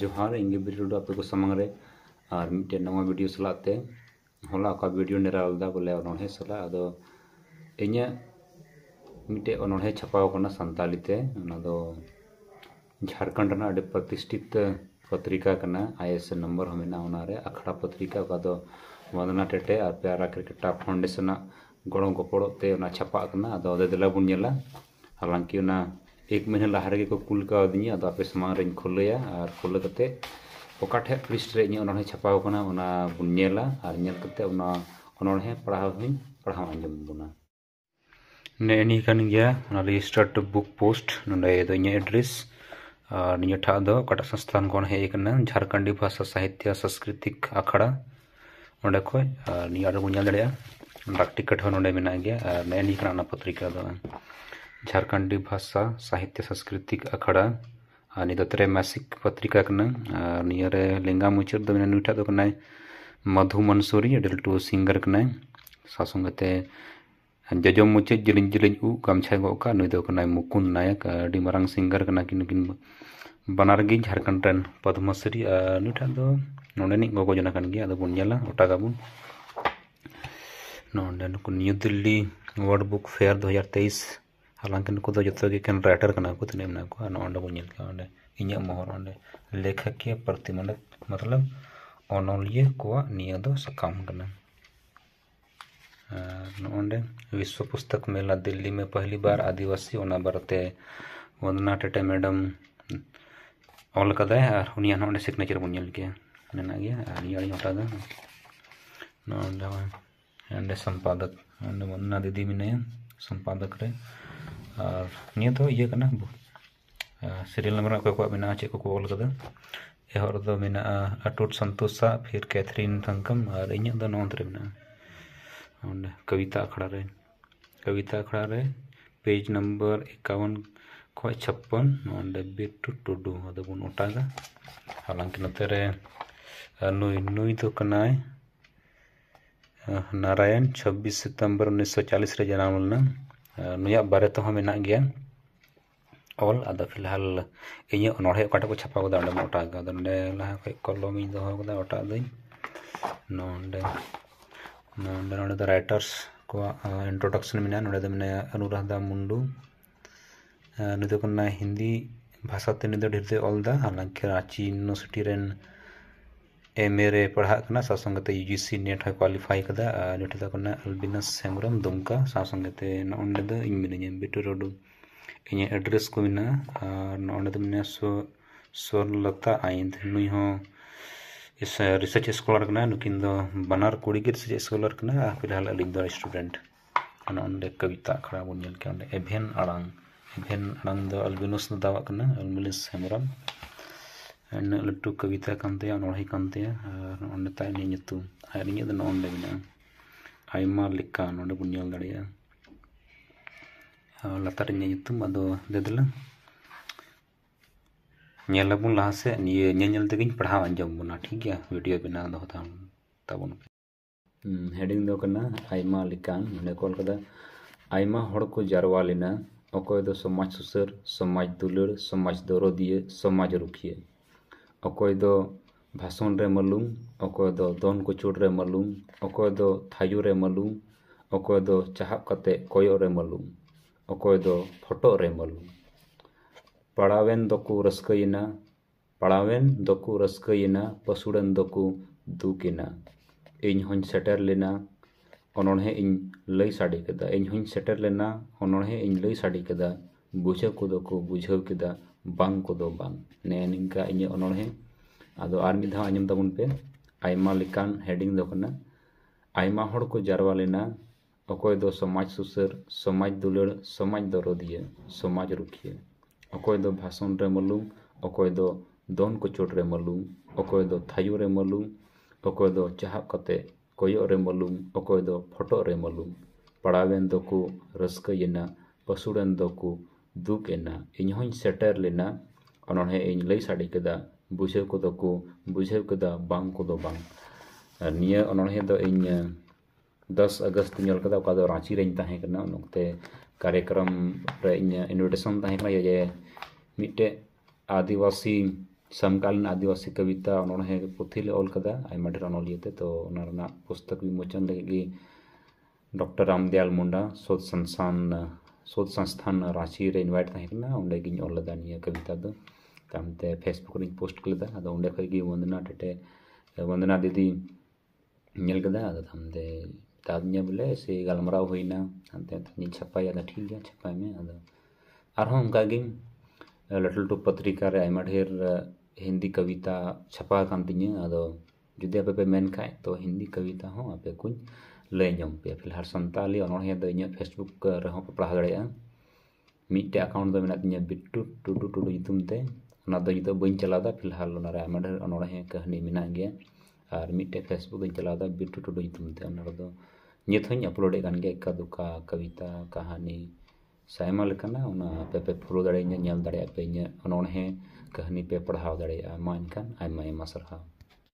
ᱡᱚᱦᱟᱨ ᱤᱧᱜᱮ ᱵᱤᱨᱩᱰᱩ ᱟᱯᱮ ᱠᱚ ᱥᱟᱢᱟᱝ ᱨᱮ ᱟᱨ ᱢᱤᱫᱴᱮᱱ ᱱᱟᱣᱟ ᱵᱷᱤᱰᱤᱭᱳ ᱥᱟᱞᱟᱜ ᱛᱮ ᱦᱚᱞᱟ ᱚᱠᱟ ᱵᱷᱤᱰᱤᱭᱳ ᱱᱮᱨᱟᱣ ᱞᱮᱫᱟ ᱵᱚᱞᱮ ᱚᱱᱚᱬᱦᱮ ᱥᱟᱞᱟᱜ ᱟᱫᱚ ᱤᱧᱟᱹᱜ ᱢᱤᱫᱴᱮᱱ ᱚᱱᱚᱬᱦᱮ ᱪᱷᱟᱯᱟᱣ ᱟᱠᱟᱱᱟ ᱥᱟᱱᱛᱟᱞᱤ ᱛᱮ ᱚᱱᱟ ᱫᱚ ᱡᱷᱟᱲᱠᱷᱚᱸᱰ ᱨᱮᱱᱟᱜ ᱟᱹᱰᱤ ᱯᱨᱚᱛᱤᱥᱴᱷᱤᱛ पत्रिका करना आई एस एन नंबर हमें अखड़ा पत्रिका का वंदना टेटे और प्यारा क्रिकेटा फाउंडेशन गड़ो गपड़ते छापा अदला बन हालांकि एक महीना लहा रे कुल कादी अब तो आप सामान रही खुले और खुले करते ठे पुलिसटेज छापा बोला अनहे पढ़ाई पढ़ा आजम बोना नहीं रेजिस्टर बुक पोस्ट ना एड्रेस और निठा दो कटा संस्थान को हेकना झारखंडी भाषा साहित्य सांस्कृतिक आखड़ा ना खोल दाक टिकट ना पत्रिका झारखंडी भाषा साहित्य सांस्कृतिक अखाड़ा आनी दत्रैमासिक पत्रिका करना लिंगा मुचाद नुटा दो तो मधु मंसूरी लटू सिंगर कना सासंग जजम मुचाद जिली जिली उ गामछा गोकर नई दोना मुकुंद नायक मारंग सिंगर कना कि बनारगी झारखंड पद्मश्री नुटा तो नी गजना अब बोला new Delhi world book fair दो हजार तेईस हालांकि ᱱᱩᱠᱩ ᱫᱚ रटर ᱜᱮ ᱠᱟᱱ ᱨᱟᱭᱴᱟᱨ ᱠᱟᱱᱟ ᱠᱚ ᱛᱤᱱᱟᱹᱜ ᱢᱮᱱᱟᱜ ᱠᱚᱣᱟ ᱱᱚᱜᱼᱚᱸᱰᱮ ᱵᱚᱱ ᱧᱮᱞ ᱠᱮᱜᱼᱟ ᱚᱸᱰᱮ ᱤᱧᱟᱹᱜ विश्व पुस्तक मेला दिल्ली में पहली बार आदिवासी होना वंदना टेटे मैडम ऑल कदाय और उनिया नोडे सिग्नेचर बन ᱧᱮᱞ ᱠᱮᱭᱟ ᱢᱮᱱᱟᱜ ᱜᱮᱭᱟ ᱟᱨ ᱤᱭᱟᱹ ᱟᱹᱞᱤᱧ ᱟᱨ ᱱᱤᱭᱟᱹ ᱫᱚ ᱤᱭᱟᱹ ᱠᱟᱱᱟ सीरियल नंबर को मेना चे को ऑल एहर दो मेना अटूट सा फिर कैथरीन थंकम और इन नौंतरे मेना कविता अखड़ा रे कविता अखड़ा रे पेज नंबर इक्यावन खन छप्पन बिट्टू टुडू बन उटागा हालांकि नते नई नई तो कनाय नारायण छब्बीस सितंबर उन्नीस सौ चालीस जन्म लेना Eh, all ada filhal ini onorhe kota kok cepat udah ada mota agak dan deh lah kayak kolom ini doh udah mota deh nonde nonde nonde the writers ko eh, introduction mina nonde deh mina anuradha mundu eh, nido kunna hindi bahasa tenida dhirte all da halangkir aci no city ren ᱮᱢᱮ ᱨᱮ ᱯᱟᱲᱦᱟᱜ ᱠᱟᱱᱟ ᱥᱟᱶ ᱥᱚᱸᱜᱮᱛᱮ ᱤᱭᱩᱡᱤᱥᱤ net ᱦᱚᱸ qualify ᱠᱟᱫᱟ ᱟᱨ ᱱᱚᱰᱮ ᱫᱚ ᱠᱟᱱᱟ ᱟᱞᱵᱤᱱᱟᱥ ᱦᱮᱢᱵᱨᱚᱢ ᱫᱩᱢᱠᱟ ᱥᱟᱶ ᱥᱚᱸᱜᱮᱛᱮ ᱱᱚᱰᱮ ᱫᱚ ᱤᱧ ᱢᱤᱱᱟᱹᱧᱟ ᱵᱤᱴᱩ ᱨᱳᱰᱩ ᱤᱧᱟᱹᱜ ᱮᱰᱨᱮᱥ ᱠᱚ ᱢᱮᱱᱟᱜᱼᱟ ᱟᱨ ᱱᱚᱰᱮ ᱫᱚ ᱢᱮᱱᱟᱜᱼᱟ ᱥᱚ ᱥᱚᱨᱞᱚᱛᱟ ᱟᱭᱤᱱᱫ ᱱᱩᱭ ᱦᱚᱸ इस रिसर्च स्कॉलर कना नुकिन दो बनार कुड़ी के रिसर्च स्कॉलर कना फिलहाल अलिंग दो स्टूडेंट कना उनके कविता खड़ा बुनियल के उनके एभेन अड़ंग एभेन अड़ंग दो अल्बिनोस ने दावा कना अल्बिनोस Hemram kawita kante ya nolahi kante ya nonde tai ni nyetu air ni nyetu nonde bina air ma lika nonde bunyol punyal ya latar ni nyetu mado dedele nyela pun lahase ni nyenyel tegin perha anjau buna tiga ya, video bina doh tam tabun hmm, heading doh kena air ma lika nonde kol kada air ma horko jarwalina Oko itu semaj susur, semaj dulur, semaj dorodie, semaj rukie. ᱚᱠᱚᱭ ᱫᱚ ᱵᱷᱟᱥᱚᱱ ᱨᱮ ᱢᱟᱞᱩᱢ ᱚᱠᱚᱭ ᱫᱚ ᱫᱚᱱ ᱠᱩᱪᱩᱲ ᱨᱮ ᱢᱟᱞᱩᱢ ᱚᱠᱚᱭ ᱫᱚ ᱛᱷᱟᱭᱩ ᱨᱮ ᱢᱟᱞᱩᱢ ᱚᱠᱚᱭ ᱫᱚ ᱪᱟᱦᱟᱵ ᱠᱟᱛᱮ ᱠᱚᱭᱚᱜ ᱨᱮ ᱢᱟᱞᱩᱢ ᱚᱠᱚᱭ ᱫᱚ ᱯᱷᱚᱴᱚᱜ ᱨᱮ ᱢᱟᱞᱩᱢ ᱯᱟᱲᱟᱣᱮᱱ ᱫᱚᱠᱚ ᱨᱟᱹᱥᱠᱟᱹᱭᱮᱱᱟ ᱯᱟᱲᱟᱣᱮᱱ ᱫᱚᱠᱚ ᱨᱟᱹᱥᱠᱟᱹᱭᱮᱱᱟ ᱯᱟᱹᱥᱩᱲᱮᱱ ᱫᱚᱠᱚ ᱫᱩᱠ ᱮᱱᱟ ᱤᱧ ᱦᱚᱸᱧ ᱥᱮᱴᱮᱨ ᱞᱮᱱᱟ ᱚᱱᱚᱬᱦᱮ ᱤᱧ ᱞᱟᱹᱭ ᱥᱟᱰᱮ ᱠᱮᱫᱟ ᱤᱧ ᱦᱚᱸᱧ ᱥᱮᱴᱮᱨ ᱞᱮᱱᱟ ᱚᱱᱚᱬᱦᱮ ᱤᱧ ᱞᱟᱹᱭ ᱥᱟᱰᱮ ᱠᱮᱫᱟ ᱵᱩᱡᱷᱟᱹᱣ ᱠᱚᱫᱚ ᱠᱚ ᱵᱩᱡᱷᱟᱹᱣ ᱠᱮᱫᱟ ᱵᱟᱝ ᱠᱚᱫᱚ ᱵᱟᱝ ᱱᱮᱜᱼᱮ ᱱᱤᱝᱠᱟ ᱤᱧᱟᱹᱜ ᱚᱱᱚᱬᱦᱮ ᱟᱫᱚ ᱟᱨ ᱢᱤᱫ ᱫᱷᱟᱣ ᱟᱸᱡᱚᱢ ᱛᱟᱵᱚᱱ ᱯᱮ ᱟᱭᱢᱟ ᱞᱮᱠᱟᱱ ᱦᱮᱰᱤᱝ ᱫᱚ ᱠᱟᱱᱟ ᱟᱭᱢᱟ ᱦᱚᱲ ᱠᱚ ᱡᱟᱨᱣᱟ ᱞᱮᱱᱟ ᱚᱠᱚᱭ ᱫᱚ ᱥᱚᱢᱟᱡᱽ ᱥᱩᱥᱟᱹᱨ ᱥᱚᱢᱟᱡᱽ ᱫᱩᱞᱟᱹᱲ ᱥᱚᱢᱟᱡᱽ ᱫᱚᱨᱚᱫᱤᱭᱟᱹ ᱥᱚᱢᱟᱡᱽ ᱨᱩᱠᱷᱤᱭᱟᱹ ᱚᱠᱚᱭ ᱫᱚ ᱵᱷᱟᱥᱚᱱ ᱨᱮ ᱢᱟᱞᱩᱢ ᱚᱠᱚᱭ ᱫᱚ ᱫᱚᱱ ᱠᱚᱪᱚᱴ ᱨᱮ ᱢᱟᱞᱩᱢ ᱚᱠᱚᱭ ᱫᱚ ᱛᱷᱟᱭᱚ ᱨᱮ ᱢᱟᱞᱩᱢ ᱚᱠᱚᱭ ᱫᱚ ᱪᱟᱦᱟᱵ ᱠᱟᱛᱮ ᱠᱚᱭᱚᱜ ᱨᱮ ᱢᱟᱞᱩᱢ ᱚᱠᱚᱭ ᱫᱚ ᱯᱷᱚᱴᱚᱜ ᱨᱮ ᱢᱟᱞᱩᱢ ᱯᱟᱲᱟᱣᱮᱱ ᱫᱚᱠᱚ ᱨᱟᱹᱥᱠᱟᱹᱭᱮᱱᱟ ᱯᱟᱹᱥᱩᱲᱮᱱ ᱫᱚᱠᱚ ᱫᱩᱠ ᱮᱱᱟ ᱤᱧ ᱦᱚᱸᱧ ᱥᱮᱴᱮᱨ ᱞᱮᱱᱟ ᱚᱱᱚᱬᱦᱮ ᱤᱧ ᱞᱟᱹᱭ ᱥᱟᱰᱮ ᱠᱮᱫᱟ ᱵᱩᱡᱷᱟᱹᱣ ᱠᱚᱫᱚ ᱠᱚ ᱵᱩᱡᱷᱟᱹᱣ ᱠᱮᱫᱟ ᱵᱟᱝ ᱠᱚᱫᱚ ᱵᱟᱝ ᱟᱨ ᱱᱤᱭᱟᱹ ᱚᱱᱚᱬᱦᱮ ᱫᱚ ᱤᱧ दस अगस्त ᱧᱮᱞ ᱠᱮᱫᱟ ᱚᱠᱟ ᱫᱚ ᱨᱟᱸᱪᱤ ᱨᱮᱧ ᱛᱟᱦᱮᱸ ᱠᱟᱱᱟ ᱩᱱ ᱚᱠᱛᱮ ᱠᱟᱨᱭᱚᱠᱨᱚᱢ ᱨᱮ ᱤᱧᱟᱹᱜ ᱤᱱᱵᱷᱤᱴᱮᱥᱚᱱ ᱛᱟᱦᱮᱸ ᱠᱟᱱᱟ ᱡᱮ ᱢᱤᱫᱴᱮᱡ ᱟᱹᱫᱤᱵᱟᱹᱥᱤ समकालीन आदिवासी कविता अनोड़े पोथी ले ऑल कदा आयमा ढेर अनोलिये तो पुस्तक विमोचन लगे डॉक्टर रामदयाल मुंडा शोध संस्थान सोद संस्थान रांची रे इनवाइट तहना कविता दो फेसबुक रे पोस्ट करदा अद ओंडे खय गी वंदना टेटे वंदना दीदी नेल कदा अद बोले से गलमराव होइना तामते तनि छपाई अद ठीक है छपाई में अद आरहम उनका लटल टू पत्रिका रे ढेर हिंदी कविता छपा कान तिने अद जुदी आपे तो हिंदी कविता हो आपे कुछ लैम फिलहाल सानी अनोड़े फेसबुक रहा पढ़ा दिटे अकाउंट मेना बिट्टू टुटू टुडू नित बी चला फिलहाल अनोड़े कहानी मेना और मिट्टे फेसबुक चला बिट्टू टुडूते नितों अपलोड इक्का दुका कविता कहानी सामा पे पे फलो दिए दें पे इन अनोड़े कहानी पे पढ़ा दाखान सरहा